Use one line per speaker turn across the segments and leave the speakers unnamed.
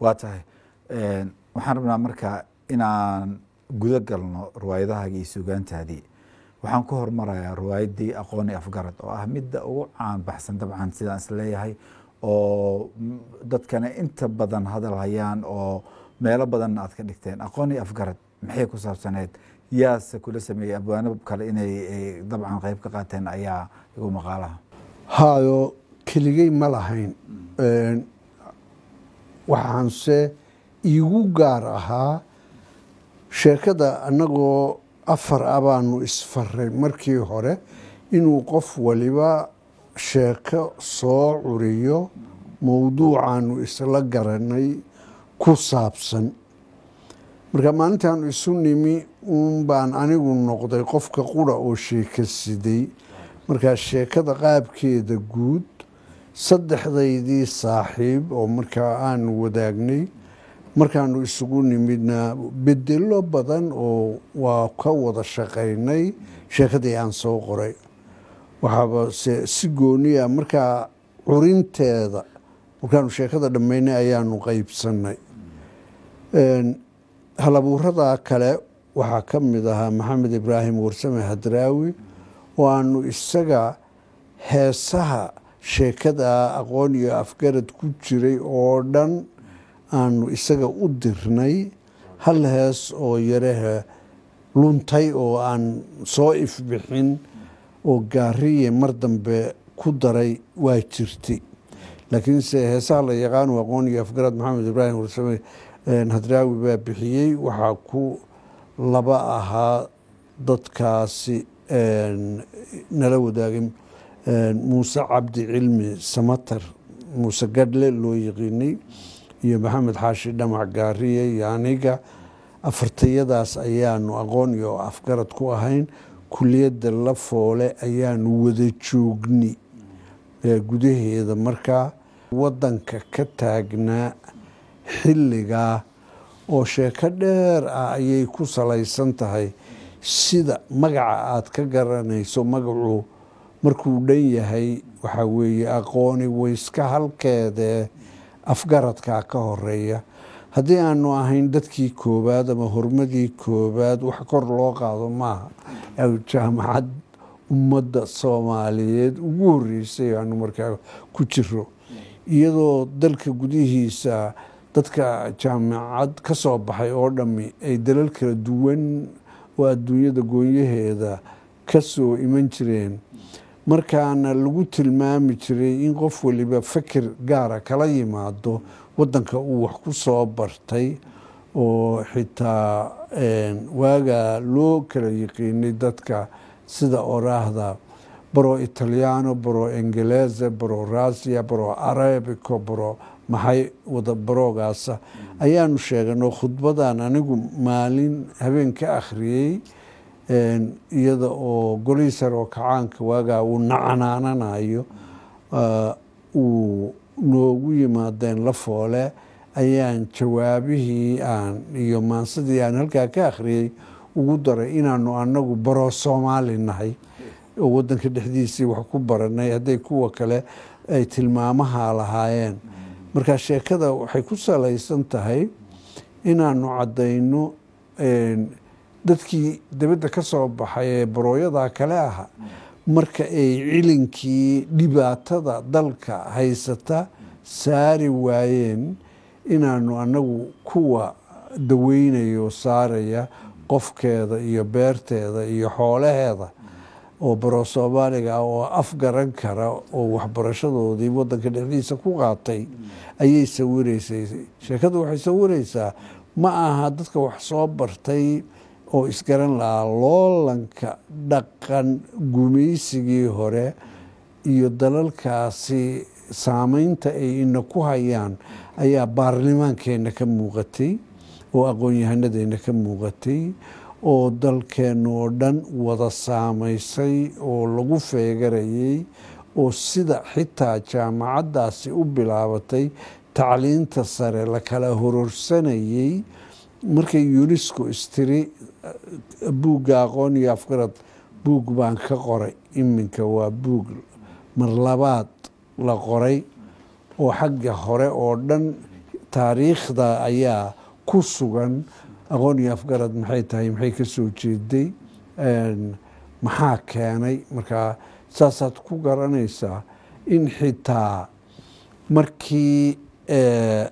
waa tahay eh, waxaan rabnaa markaa inaan gudo galno riwaayadahaagii iyo suugaantaadii waxaan ku hormarayaa riwaayaddii aqooni afgarad oo ah midda ugu caanbaxsan dabcan sidaan isleeyahay oo dadkana inta badan hadal hayaan oo meelo badanna aad ka dhigteen aqoon afgarad maxay ku saabsaneyd yaase kula sameeyey abwaano kale inay eh, dabcan qayb ka qaateen ayaa igu maqaalaha hayo keligey ma lahayn mm waxaanse iigu gaar ahaa sheekada annagoo afar a baanu isfaray markii hore inuu qof waliba sheeko soo curiyo mowduucaanu isla garanay ku saabsan marka maalintaanu isu nimi uun baan anigu noqday qofka qura oo sheekasiday markaa sheekada qaabkeeda guud saddexdaydii saaxiib oo markaa aanu wadaagnay markaanu isugu nimidna bedelo badan oo waa ka wada shaqaynay sheekadii aan soo qoray waxaaba se si gooniya ah markaa curinteeda markaanu sheekada dhammaynay ayaanu qeybsanay halabuuradaa kale waxaa ka mid ahaa maxamed ibraahim warsame hadraawi oo aanu isaga heesaha sheekada aqoon iyo afgarad ku jiray oo dhan aanu isaga u dirnay hal hees oo yaraha luntay oo aan soo ifbixin oo gaariye mar dambe ku daray waa jirtay laakiinse heesaha la yaqaanu aqoon iyo afgarad maxamed ibraahim warsame hadraawi baa bixiyey waxaa ku laba ahaa dadkaasi nala wadaagay muuse cabdi cilmi samatar muuse gadhle loo yiqiinay iyo maxamed xaashi dhamac gaariye iyo aniga afartayadaas ayaanu aqoon iyo afgarad ku ahayn kuliyadda la foole ayaanu wada joogni gudaheeda markaa wadanka ka taagnaa xilligaa oo sheeko dheer ah ayay ku salaysan tahay sida magaca aada ka garanayso magacuu markuu dhan yahay waxa weeye aqooni wayska halkeedee afgaradkaa ka horeeya haddii aanu ahayn dadkii koowaad ama hormadii koowaad wax kor loo qaado maaha jaamacad ummadda soomaaliyeed ugu horeysay aanu markaa ku jiro iyadoo dalka gudihiisa dadka jaamacad ka soo baxay oo dhammi ay dalal kala duwan oo adduunyada goonyaheeda ka soo iman jireen markaana lagu tilmaami jiray in qof waliba fakir gaara ah kala yimaado wadanka uu wax ku soo bartay oo xitaa waagaa loo kala yiqiinay dadka sida oraahda baro italiano baro ingileze baro rasia baro arabico baro maxay wada baroogaasa ah, ayaanu sheeganoo khudbadan anigu maalin habeen ka akhriyey iyada oo goliisar oo kacaanka waagaa uu nacanaananayo uh, uu noogu yimaadeen la foole ayaan jawaabihii aan iyo maansadii aan halkaa ka akhriyey ugu daray inaanu anagu baroo soomaali nahay oo wadanka dhexdiisii wax ku baranay hadday kuwa kale ay tilmaamaha lahaayeen markaa sheekada waxay ku salaysan tahay inaanu caddayno dadkii dabadda kasoo baxay ee barooyadaa kale aha marka ay cilinkii dhibaatada dalka haysata saari waayeen inaanu annagu kuwa daweynayo saaraya qofkeeda iyo beerteeda iyo xoolaheeda oo baroo soomaaliga ah oo afgaran kara oo waxbarashadoodii wadanka dhexdiisa ku qaatay ayay sawiraysay sheekadu waxay sawiraysaa ma aha dadka wax soo bartay oo isgaran lahaa loolanka dhaqan gumaysigii hore iyo dalalkaasi saameynta ay ina ku hayaan ayaa baarlimaankeena ka muuqatay oo aqoon-yahanadeenna ka muuqatay oo dalkeenna oo dhan wada saameysay oo lagu feegarayay oo sida xitaa jaamacaddaasi u bilaabatay tacliinta sare la kala hororsanayay markay yunisku istiri buugga aqoon iyo afgarad buug baan ka qoray iminka waa buug mar labaad la qoray oo xagga hore oo dhan taariikhda ayaa ku sugan aqoon iyo afgarad maxay tahay maxay kasoo jeeday maxaa keenay markaa saasaad ku garanaysaa in xitaa markii eh,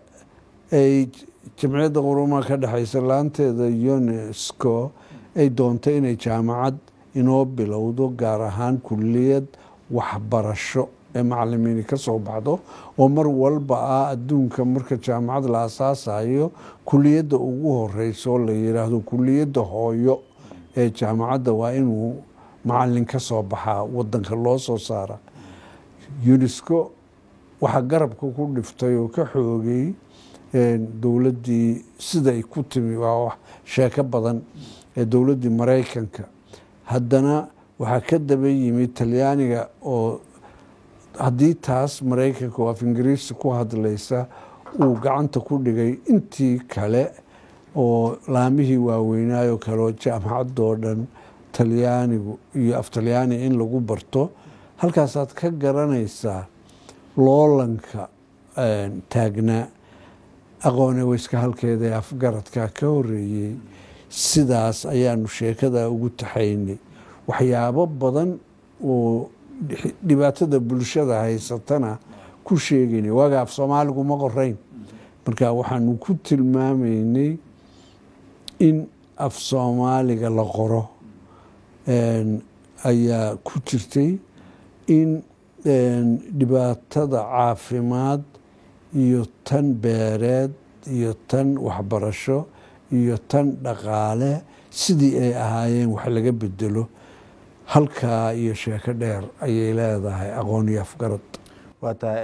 ay jamciyadda qurumaha ka dhexaysa laanteeda unesco ay doontay inay jaamacad inoo bilowdo gaar ahaan kuliyad waxbarasho ee macalimiini kasoo baxdo oo mar walba ah adduunka marka jaamacad la asaasayo kuliyadda ugu horeysa oo la yiraahdo kuliyadda hooyo ee jaamacadda waa inuu macalin kasoo baxaa wadanka loo soo saara unesco waxaa garabka ku dhiftay oo ka xoogay dowladii sida ay ku timi waa sheeko badan ee dowladdii maraykanka haddana waxaa ka daba yimid talyaaniga oo haddii taas maraykanka oo af ingiriisi ku hadlaysa uu gacanta ku dhigay intii kale oo laamihii waaweynaayoo kaleo jaamacadoo dhan talyaanigu iyo af talyaaniga in lagu barto halkaasaad ka garanaysaa loolanka taagnaa aqoon weyska halkeeda ee afgaradka ka horeeyey sidaas ayaanu sheekada ugu taxaynay waxyaabo badan oo dhibaatada bulshada haysatana ku sheegaynay waaga af soomaaligu ma qorayn marka waxaanu ku tilmaamaynay in af soomaaliga la qoro ayaa ku jirtay in dhibaatada caafimaad iyo tan beereed iyo tan waxbarasho iyo tan dhaqaale sidii ay ahaayeen wax laga bedelo halkaa iyo sheeko dheer ayay leedahay aqoon iyo afgarad waa taa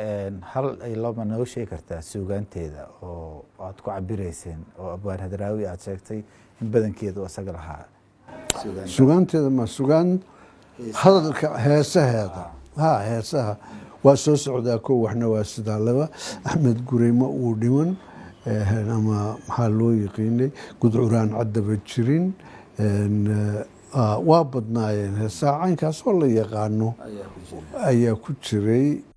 hal ay noo sheegi kartaa suugaanteeda oo aad ku cabirayseen oo abwaan hadraawi aada sheegtay in badankeedu isaga lahaa sugaanteeda ma sugaan hadalka heesaheeda ah. ha heesaha waa soo socdaa ko waxna waa sidaa laba axmed gureymo uu dhiman ama maxaa loo yaqiinay gudcuraan caddaba jirin ah, waa badnaayeen heesaa caynkaasoo la yaqaano ayaa ku jiray